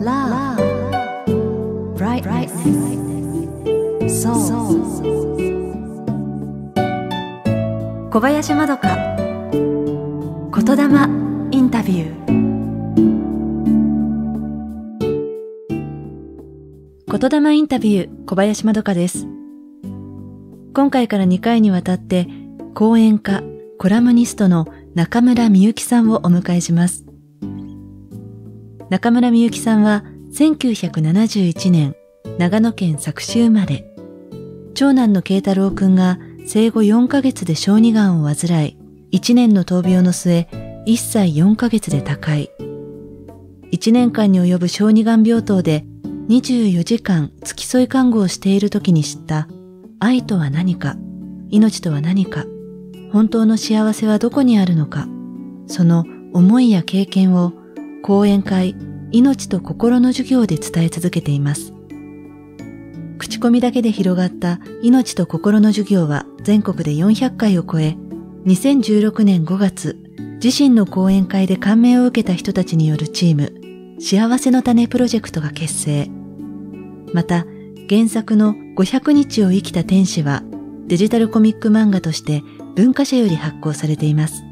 Love, brightness, soul. 小林まどか言霊インタビュー言霊インタビュー小林まどかです今回から2回にわたって講演家コラムニストの中村美幸さんをお迎えします中村みゆきさんは1971年、長野県佐久市生まれ。長男の慶太郎くんが生後4ヶ月で小児がんを患い、1年の闘病の末、1歳4ヶ月で他界。1年間に及ぶ小児がん病棟で24時間付き添い看護をしている時に知った愛とは何か、命とは何か、本当の幸せはどこにあるのか、その思いや経験を講演会、命と心の授業で伝え続けています。口コミだけで広がった命と心の授業は全国で400回を超え、2016年5月、自身の講演会で感銘を受けた人たちによるチーム、幸せの種プロジェクトが結成。また、原作の500日を生きた天使は、デジタルコミック漫画として文化社より発行されています。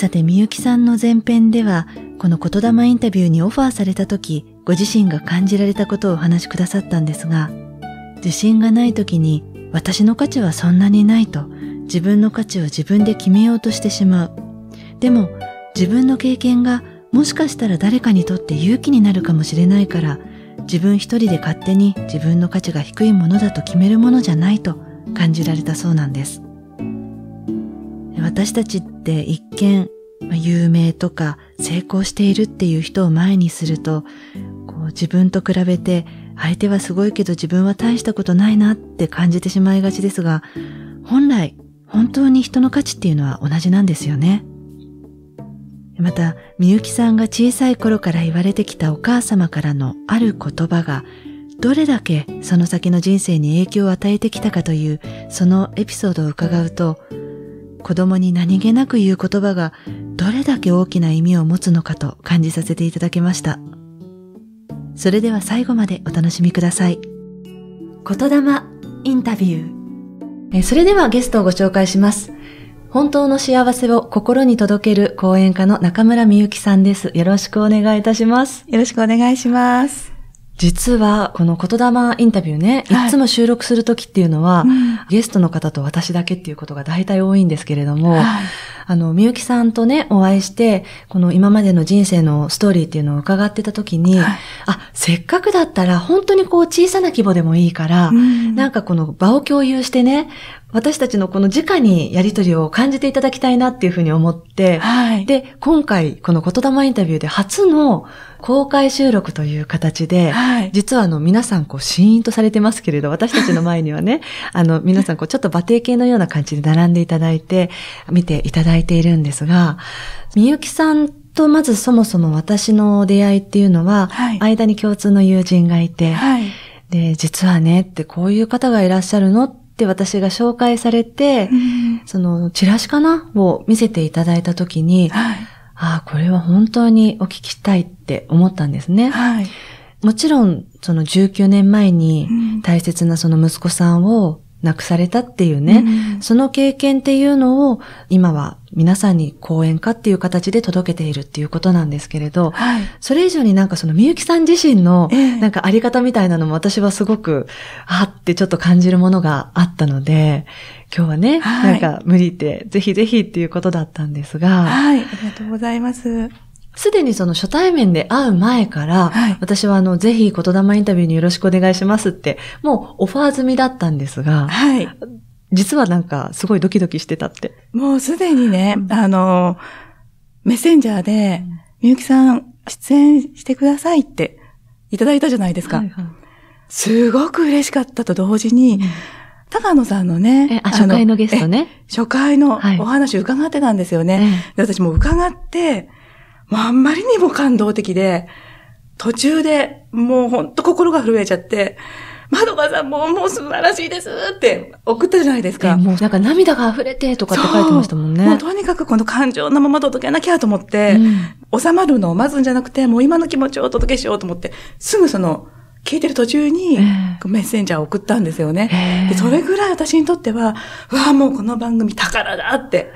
さて、みゆきさんの前編では、この言霊インタビューにオファーされた時、ご自身が感じられたことをお話しくださったんですが、自信がない時に、私の価値はそんなにないと、自分の価値を自分で決めようとしてしまう。でも、自分の経験がもしかしたら誰かにとって勇気になるかもしれないから、自分一人で勝手に自分の価値が低いものだと決めるものじゃないと感じられたそうなんです。私たちっって一見、有名とか成功しているっていう人を前にすると、こう自分と比べて相手はすごいけど自分は大したことないなって感じてしまいがちですが、本来、本当に人の価値っていうのは同じなんですよね。また、みゆきさんが小さい頃から言われてきたお母様からのある言葉が、どれだけその先の人生に影響を与えてきたかという、そのエピソードを伺うと、子供に何気なく言う言葉がどれだけ大きな意味を持つのかと感じさせていただきました。それでは最後までお楽しみください。言霊インタビュー。えそれではゲストをご紹介します。本当の幸せを心に届ける講演家の中村みゆきさんです。よろしくお願いいたします。よろしくお願いします。実は、この言霊インタビューね、い、つも収録するときっていうのは、ゲストの方と私だけっていうことが大体多いんですけれども、はい、あの、みゆきさんとね、お会いして、この今までの人生のストーリーっていうのを伺ってたときに、はい、あ、せっかくだったら、本当にこう小さな規模でもいいから、うん、なんかこの場を共有してね、私たちのこの直にやりとりを感じていただきたいなっていうふうに思って、はい、で、今回この言霊インタビューで初の公開収録という形で、はい、実はあの皆さんこうシーンとされてますけれど、私たちの前にはね、あの皆さんこうちょっと馬蹄形のような感じで並んでいただいて、見ていただいているんですが、みゆきさんとまずそもそも私の出会いっていうのは、はい、間に共通の友人がいて、はい、で、実はねってこういう方がいらっしゃるのって私が紹介されて、うん、そのチラシかなを見せていただいたときに、はいああ、これは本当にお聞きしたいって思ったんですね。はい。もちろん、その19年前に大切なその息子さんを亡くされたっていうね、うん、その経験っていうのを今は皆さんに講演家っていう形で届けているっていうことなんですけれど、はい、それ以上になんかそのみゆきさん自身のなんかあり方みたいなのも私はすごく、あってちょっと感じるものがあったので、今日はね、はい、なんか無理ってぜひぜひっていうことだったんですが、はい、ありがとうございます。すでにその初対面で会う前から、はい、私はあの、ぜひ言霊インタビューによろしくお願いしますって、もうオファー済みだったんですが、はい。実はなんか、すごいドキドキしてたって。もうすでにね、あの、メッセンジャーで、みゆきさん、出演してくださいっていただいたじゃないですか。はいはい、すごく嬉しかったと同時に、うん高野さんのね。初回のゲストね。初回のお話伺ってたんですよね。はい、私も伺って、もうあんまりにも感動的で、途中でもうほんと心が震えちゃって、窓どさんももう素晴らしいですって送ったじゃないですか。もうなんか涙が溢れてとかって書いてましたもんね。もうとにかくこの感情のまま届けなきゃと思って、うん、収まるのを待つんじゃなくて、もう今の気持ちをお届けしようと思って、すぐその、聞いてる途中にメッセンジャーを送ったんですよね。でそれぐらい私にとっては、わあ、もうこの番組宝だって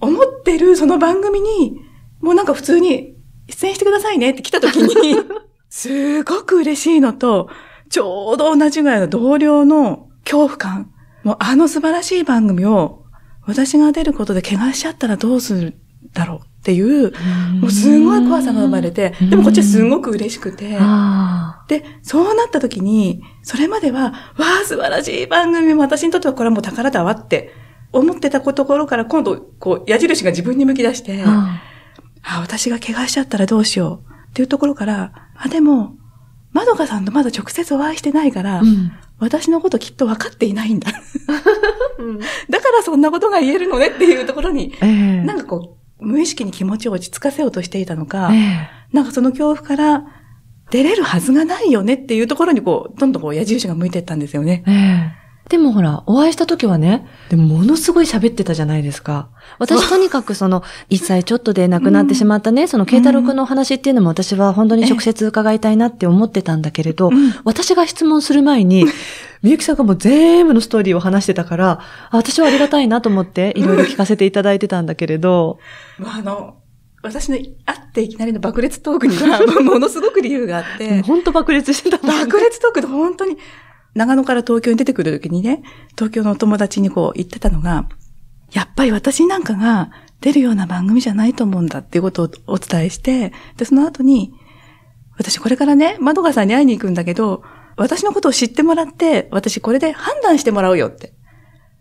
思ってるその番組にもうなんか普通に、出演してくださいねって来た時に、すごく嬉しいのと、ちょうど同じぐらいの同僚の恐怖感。もうあの素晴らしい番組を私が出ることで怪我しちゃったらどうするだろうっていう、もうすごい怖さが生まれて、でもこっちはすごく嬉しくて、で、そうなった時に、それまでは、わあ、素晴らしい番組、も私にとってはこれはもう宝だわって思ってたところから今度、こう、矢印が自分に向き出して、あ、私が怪我しちゃったらどうしようっていうところから、あ、でも、まどかさんとまだ直接お会いしてないから、うん、私のこときっと分かっていないんだうん。だからそんなことが言えるのねっていうところに、えー、なんかこう、無意識に気持ちを落ち着かせようとしていたのか、えー、なんかその恐怖から出れるはずがないよねっていうところにこう、どんどんこう矢印が向いていったんですよね。えーでもほら、お会いした時はね、でもものすごい喋ってたじゃないですか。私とにかくその、一歳ちょっとで亡くなってしまったね、うん、その慶太郎くんの話っていうのも私は本当に直接伺いたいなって思ってたんだけれど、私が質問する前に、みゆきさんがもう全部のストーリーを話してたから、私はありがたいなと思っていろいろ聞かせていただいてたんだけれど。あの、私の会っていきなりの爆裂トークには、ものすごく理由があって。本当爆裂してた、ね。爆裂トークで本当に、長野から東京に出てくるときにね、東京のお友達にこう言ってたのが、やっぱり私なんかが出るような番組じゃないと思うんだっていうことをお伝えして、で、その後に、私これからね、窓川さんに会いに行くんだけど、私のことを知ってもらって、私これで判断してもらうよって。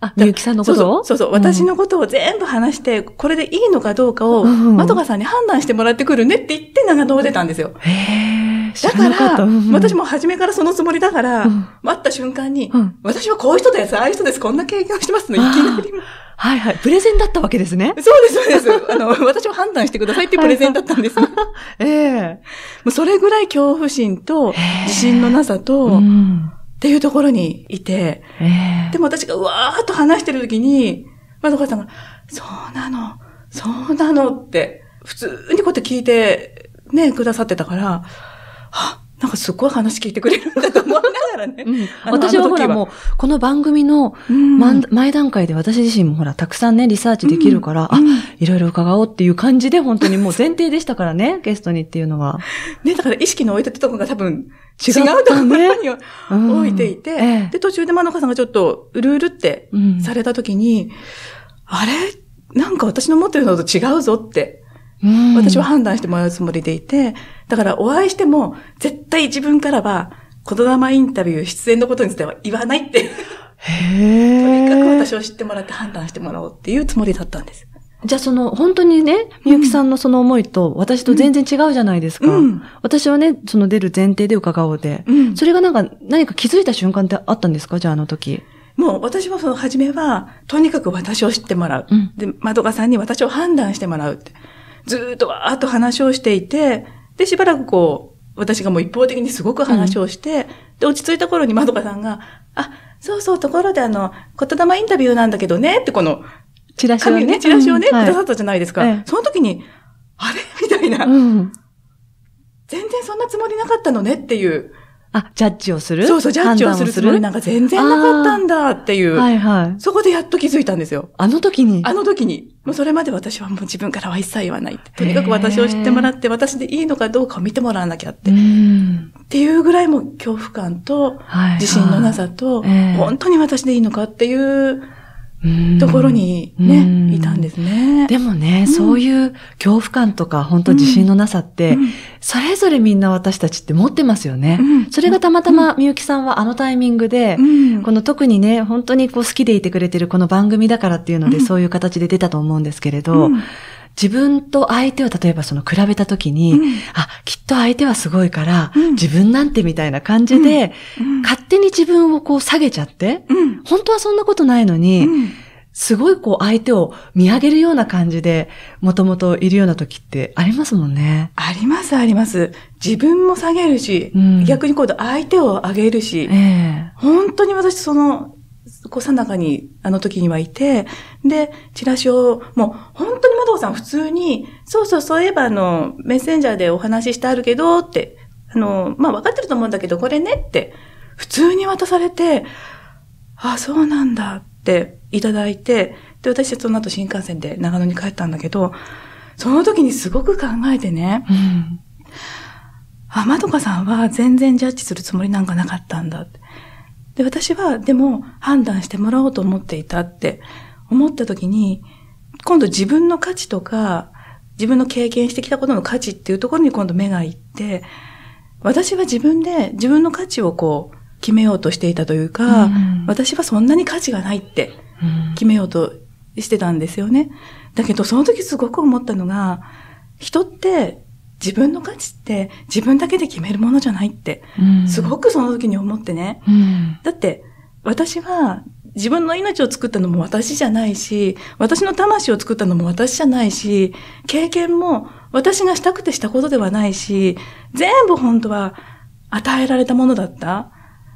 あ、みゆきさんのことそうそう、う私のことを全部話して、これでいいのかどうかを、窓川さんに判断してもらってくるねって言って長野を出たんですよ。へー。だから、私も初めからそのつもりだから、待った瞬間に、私はこういう人です、ああいう人です、こんな経験をしてますの、いきなり。はいはい。プレゼンだったわけですね。そうです、そうです。あの、私を判断してくださいってプレゼンだったんです。ええもうそれぐらい恐怖心と、自信のなさと、っていうところにいて、でも私がうわーっと話してる時に、まどかさんが、そうなの、そうなのって、普通にこうやって聞いて、ね、くださってたから、あなんかすごい話聞いてくれるんだと思いながらね。うん、私はほらもう、この番組の、ん、前段階で私自身もほら、たくさんね、リサーチできるから、うん、あ、いろいろ伺おうっていう感じで、本当にもう前提でしたからね、ゲストにっていうのは。ね、だから意識の置いてたところが多分違うところに、置いていて、で、途中でまのかさんがちょっと、うるうるってされたときに、あれなんか私の持ってるのと違うぞって。うん、私は判断してもらうつもりでいて、だからお会いしても、絶対自分からは、言霊インタビュー出演のことについては言わないって。へとにかく私を知ってもらって判断してもらおうっていうつもりだったんです。じゃあその、本当にね、みゆきさんのその思いと、私と全然違うじゃないですか。うんうん、私はね、その出る前提で伺おうで。うん、それがなんか、何か気づいた瞬間ってあったんですかじゃああの時。もう私もその初めは、とにかく私を知ってもらう。で、まどかさんに私を判断してもらうって。ずっとわーっと話をしていて、で、しばらくこう、私がもう一方的にすごく話をして、うん、で、落ち着いた頃にまどかさんが、あ、そうそう、ところであの、言霊インタビューなんだけどね、ってこの、チラシをね、チラシをね、くださったじゃないですか。はい、その時に、あれみたいな、うん、全然そんなつもりなかったのねっていう、あ、ジャッジをするそうそう、ジャッジをするつもりなんか全然なかったんだっていう。はいはい。そこでやっと気づいたんですよ。あの時にあの時に。もうそれまで私はもう自分からは一切言わない。とにかく私を知ってもらって、私でいいのかどうかを見てもらわなきゃって。っていうぐらいも恐怖感と、自信のなさと、本当に私でいいのかっていうところにね、いたんですね。でもね、そういう恐怖感とか、本当自信のなさって、それぞれみんな私たちって持ってますよね。それがたまたまみゆきさんはあのタイミングで、この特にね、本当にこう好きでいてくれてるこの番組だからっていうので、そういう形で出たと思うんですけれど、自分と相手を例えばその比べた時に、うん、あ、きっと相手はすごいから、うん、自分なんてみたいな感じで、うん、勝手に自分をこう下げちゃって、本当はそんなことないのに、すごいこう相手を見上げるような感じで、もともといるような時ってありますもんね。ありますあります。自分も下げるし、うん、逆に今度相手を上げるし、えー、本当に私そのこう、さなかに、あの時にはいて、で、チラシを、もう、本当に窓さん普通に、そうそう、そういえば、あの、メッセンジャーでお話ししてあるけど、って、あの、まあ、分かってると思うんだけど、これねって、普通に渡されて、あ、そうなんだっていただいて、で、私はその後新幹線で長野に帰ったんだけど、その時にすごく考えてね、うん、あ、まどかさんは全然ジャッジするつもりなんかなかったんだって。で、私はでも判断してもらおうと思っていたって思った時に、今度自分の価値とか、自分の経験してきたことの価値っていうところに今度目がいって、私は自分で自分の価値をこう決めようとしていたというか、うん、私はそんなに価値がないって決めようとしてたんですよね。だけどその時すごく思ったのが、人って自分の価値って自分だけで決めるものじゃないって、すごくその時に思ってね。うん、だって、私は自分の命を作ったのも私じゃないし、私の魂を作ったのも私じゃないし、経験も私がしたくてしたことではないし、全部本当は与えられたものだった。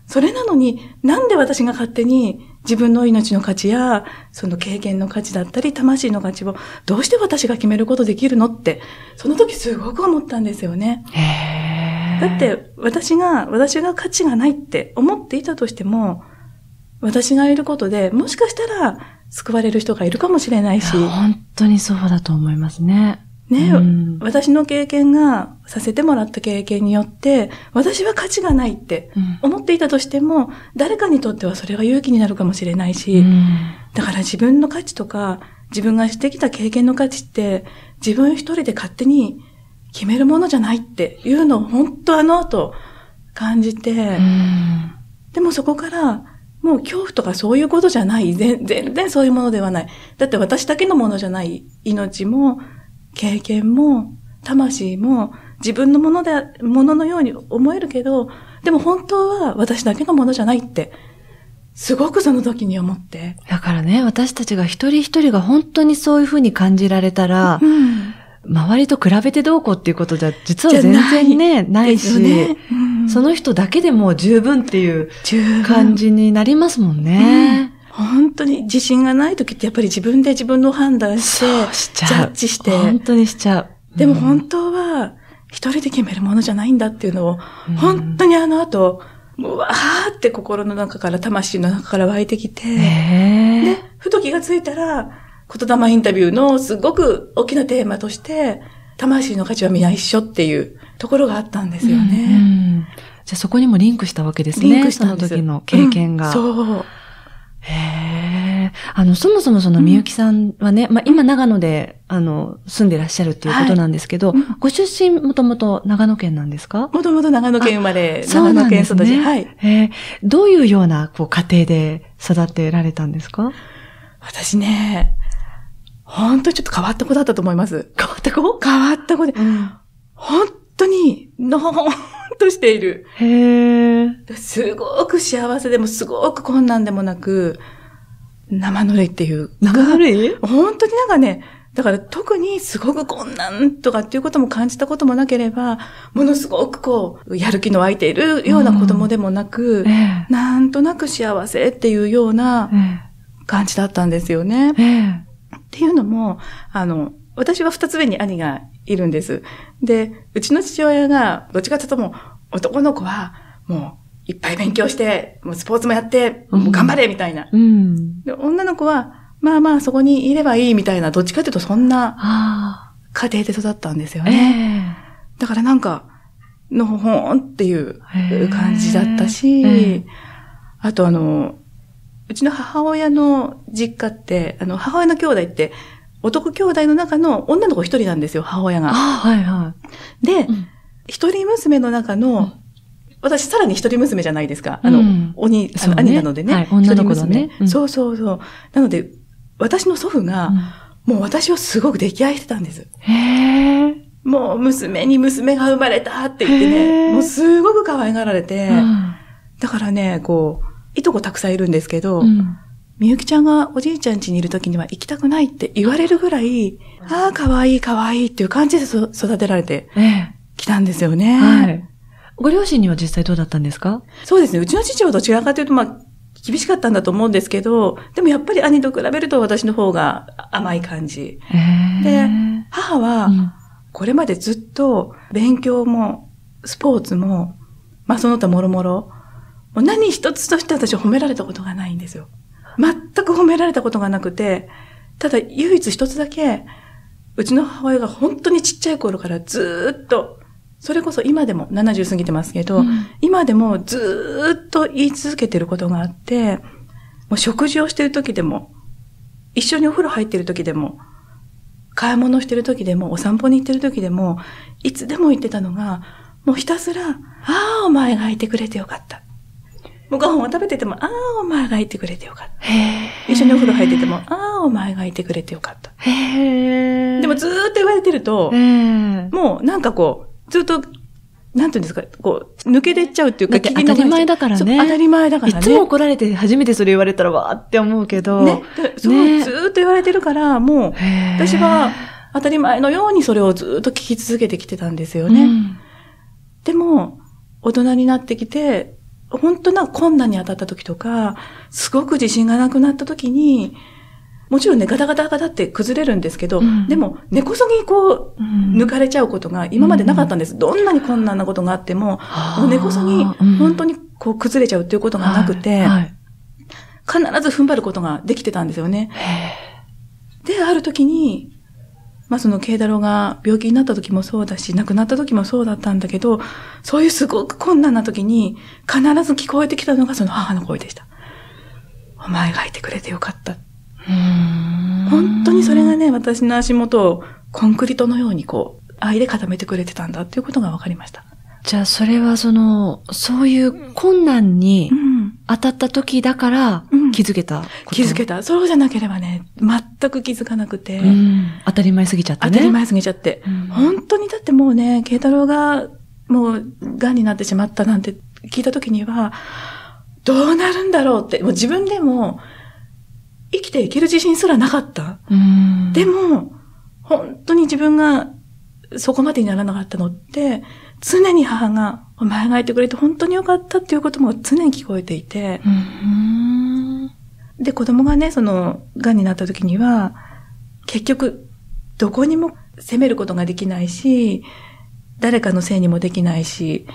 それなのに、なんで私が勝手に自分の命の価値や、その経験の価値だったり、魂の価値を、どうして私が決めることできるのって、その時すごく思ったんですよね。だって、私が、私が価値がないって思っていたとしても、私がいることで、もしかしたら救われる人がいるかもしれないし。本当にそうだと思いますね。ね、うん、私の経験が、させてもらった経験によって、私は価値がないって思っていたとしても、うん、誰かにとってはそれが勇気になるかもしれないし、うん、だから自分の価値とか、自分がしてきた経験の価値って、自分一人で勝手に決めるものじゃないっていうのを本当あの後感じて、でもそこから、もう恐怖とかそういうことじゃない。全然そういうものではない。だって私だけのものじゃない命も、経験も、魂も、自分のもので、もののように思えるけど、でも本当は私だけのものじゃないって、すごくその時に思って。だからね、私たちが一人一人が本当にそういうふうに感じられたら、うん、周りと比べてどうこうっていうことじゃ、実は全然ね、ないし、ねうん、その人だけでも十分っていう感じになりますもんね。本当に自信がない時ってやっぱり自分で自分の判断して、しジャッジして。本当にしちゃう。うん、でも本当は、一人で決めるものじゃないんだっていうのを、本当にあの後、うわーって心の中から、魂の中から湧いてきて、で、ふと気がついたら、言霊インタビューのすごく大きなテーマとして、魂の価値は皆一緒っていうところがあったんですよね。うんうん、じゃあそこにもリンクしたわけですね。リンクしたその時の経験が。うん、そう。へえ。あの、そもそもそのみゆきさんはね、うん、まあ、今長野で、あの、住んでらっしゃるっていうことなんですけど、はいうん、ご出身もともと長野県なんですかもともと長野県生まれ、長野県育ち。ね、はい。えどういうような、こう、家庭で育てられたんですか私ね、本当ちょっと変わった子だったと思います。変わった子変わった子で、うん、本当に、の、としている。へえ。すごく幸せでも、すごく困難でもなく、生ぬるいっていう。生ぬるい本当になんかね、だから特にすごく困難とかっていうことも感じたこともなければ、ものすごくこう、やる気の湧いているような子供でもなく、うんええ、なんとなく幸せっていうような感じだったんですよね。えっていうのも、あの、私は二つ目に兄がいるんです。で、うちの父親が、どっちかというとも男の子は、もう、いっぱい勉強して、もうスポーツもやって、もう頑張れ、みたいな、うん、で。女の子は、まあまあそこにいればいい、みたいな、どっちかというとそんな、家庭で育ったんですよね。えー、だからなんか、のほほんっていう感じだったし、えー、あとあの、うちの母親の実家って、あの、母親の兄弟って、男兄弟の中の女の子一人なんですよ、母親が。はいはい。で、一、うん、人娘の中の、私、さらに一人娘じゃないですか。あの、うん、鬼、あの、ね、兄なのでね。はい、女の子だね、うん、そうそうそう。なので、私の祖父が、うん、もう私をすごく溺愛してたんです。へー。もう娘に娘が生まれたって言ってね、もうすごく可愛がられて、だからね、こう、いとこたくさんいるんですけど、うん、みゆきちゃんがおじいちゃん家にいる時には行きたくないって言われるぐらい、ああ、かわいい、かわいいっていう感じで育てられてきたんですよね。ええ、はい。ご両親には実際どうだったんですかそうですね。うちの父親と違うかというと、まあ、厳しかったんだと思うんですけど、でもやっぱり兄と比べると私の方が甘い感じ。で、母は、これまでずっと勉強も、スポーツも、まあその他もろもろ、何一つとして私褒められたことがないんですよ。全く褒められたことがなくて、ただ唯一一つだけ、うちの母親が本当にちっちゃい頃からずっと、それこそ今でも、70過ぎてますけど、うん、今でもずっと言い続けてることがあって、もう食事をしてる時でも、一緒にお風呂入ってる時でも、買い物してる時でも、お散歩に行ってる時でも、いつでも言ってたのが、もうひたすら、ああ、お前がいてくれてよかった。ご飯を食べてても、ああ、お前がいてくれてよかった。一緒にお風呂入ってても、ああ、お前がいてくれてよかった。でもずーっと言われてると、もうなんかこう、ずっと、なんていうんですか、こう、抜け出ちゃうっていうか、当たり前だからね。当たり前だからね。いつも怒られて初めてそれ言われたらわーって思うけど。ね。そう、ね、ずーっと言われてるから、もう、私は当たり前のようにそれをずーっと聞き続けてきてたんですよね。うん、でも、大人になってきて、本当な困難に当たった時とか、すごく自信がなくなった時に、もちろんね、ガタガタガタって崩れるんですけど、うん、でも、根こそぎこう、抜かれちゃうことが今までなかったんです。うん、どんなに困難なことがあっても、も根こそぎ本当にこう崩れちゃうっていうことがなくて、はいはい、必ず踏ん張ることができてたんですよね。で、ある時に、まあその慶太郎が病気になった時もそうだし、亡くなった時もそうだったんだけど、そういうすごく困難な時に必ず聞こえてきたのがその母の声でした。お前がいてくれてよかった。本当にそれがね、私の足元をコンクリートのようにこう、愛で固めてくれてたんだっていうことが分かりました。じゃあそれはその、そういう困難に、うん当たった時だから気づけた気づけた。そうじゃなければね、全く気づかなくて。当たり前すぎちゃってね。当たり前すぎちゃって。本当にだってもうね、慶太郎がもう癌になってしまったなんて聞いた時には、どうなるんだろうって、もう自分でも生きていける自信すらなかった。でも、本当に自分がそこまでにならなかったのって、常に母が、お前がいてくれて本当によかったっていうことも常に聞こえていて、で、子供がね、その、癌になった時には、結局、どこにも責めることができないし、誰かのせいにもできないし、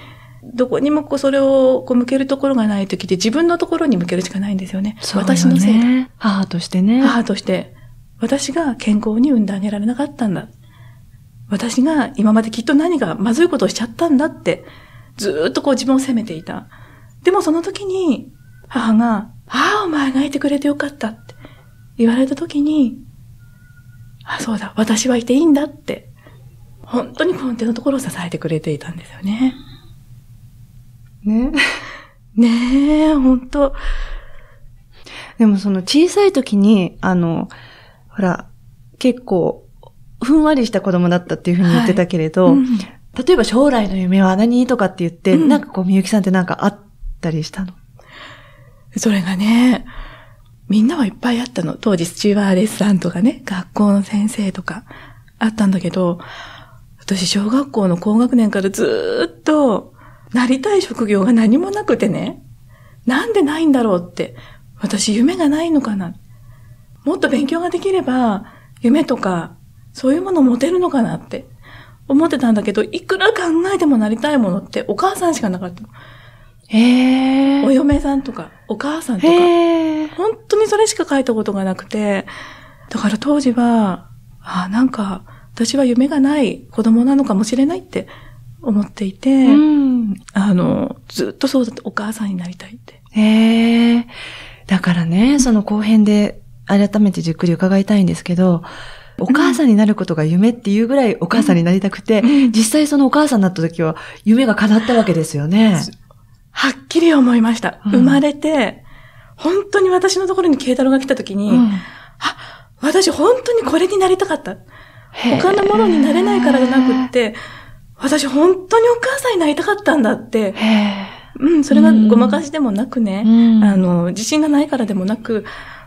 どこにもこうそれをこう向けるところがない時って自分のところに向けるしかないんですよね。よね私のせい母としてね。母として。私が健康に産んであげられなかったんだ。私が今まできっと何かまずいことをしちゃったんだって、ずっとこう自分を責めていた。でもその時に、母が、ああ、お前がいてくれてよかったって言われた時に、あ、そうだ、私はいていいんだって、本当に根底のところを支えてくれていたんですよね。ね。ねえ、本当でもその小さい時に、あの、ほら、結構、ふんわりした子供だったっていうふうに言ってたけれど、はいうん、例えば将来の夢は何とかって言って、うん、なんかこう、みゆきさんってなんかあったりしたのそれがね、みんなはいっぱいあったの。当時、スチュワーレスさんとかね、学校の先生とか、あったんだけど、私、小学校の高学年からずっと、なりたい職業が何もなくてね、なんでないんだろうって、私夢がないのかな。もっと勉強ができれば、夢とかそういうもの持てるのかなって思ってたんだけど、いくら考えてもなりたいものってお母さんしかなかった。へえ。お嫁さんとか、お母さんとか、本当にそれしか書いたことがなくて、だから当時は、あなんか、私は夢がない子供なのかもしれないって思っていて、うん、あの、ずっとそうだってお母さんになりたいって。へえ。だからね、その後編で改めてじっくり伺いたいんですけど、お母さんになることが夢っていうぐらいお母さんになりたくて、実際そのお母さんになった時は夢が叶ったわけですよね。はっきり思いました。生まれて、本当に私のところに慶太郎が来た時に、うん、あ、私本当にこれになりたかった。他のものになれないからじゃなくって、私本当にお母さんになりたかったんだって、うん、それがごまかしでもなくね、うん、あの、自信がないからでもなく、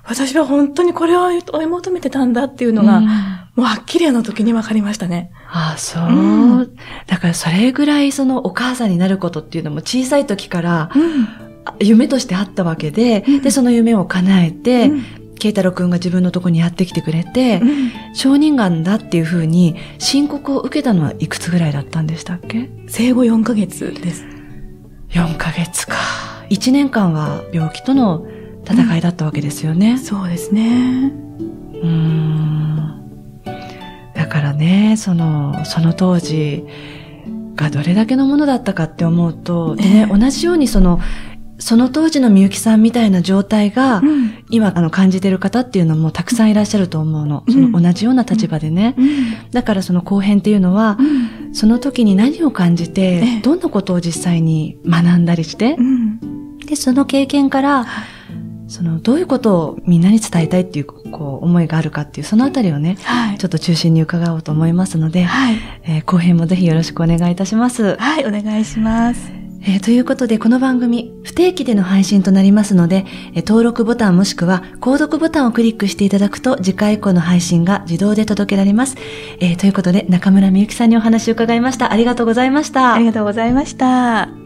私は本当にこれを追い求めてたんだっていうのが、うん、もうはっきりあの時に分かりましたね。ああ、そう、うん、だからそれぐらいそのお母さんになることっていうのも小さい時から、うん、夢としてあったわけで、で、その夢を叶えて、慶太郎くんが自分のとこにやってきてくれて、うん、承がんだっていうふうに申告を受けたのはいくつぐらいだったんでしたっけ生後4ヶ月です。4ヶ月か。1年間は病気との戦いだったわけですよね。うん、そうですね。うん。だからね、その、その当時がどれだけのものだったかって思うと、で同じようにその、その当時のみゆきさんみたいな状態が、うん、今あの感じてる方っていうのもたくさんいらっしゃると思うの。その同じような立場でね。うん、だからその後編っていうのは、その時に何を感じて、どんなことを実際に学んだりして、で、その経験から、そのどういうことをみんなに伝えたいっていうこう思いがあるかっていうそのあたりをね、はい、ちょっと中心に伺おうと思いますので、はいえー、後編もぜひよろしくお願いいたします。はい、お願いします。えー、ということで、この番組、不定期での配信となりますので、えー、登録ボタンもしくは、購読ボタンをクリックしていただくと、次回以降の配信が自動で届けられます。えー、ということで、中村みゆきさんにお話を伺いました。ありがとうございました。ありがとうございました。